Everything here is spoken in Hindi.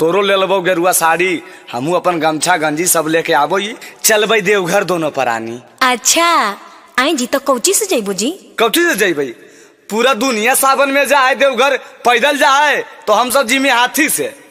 तोरो ले लबो गेरुआ साड़ी हमू अपन गमछा गंजी सब लेके आबो चलब देवघर दोनों परानी अच्छा आई जी तो कौची से जाइबो जी कौची से जाइबे पूरा दुनिया सावन में जाए देवघर पैदल जाए तो हम सब जी में हाथी से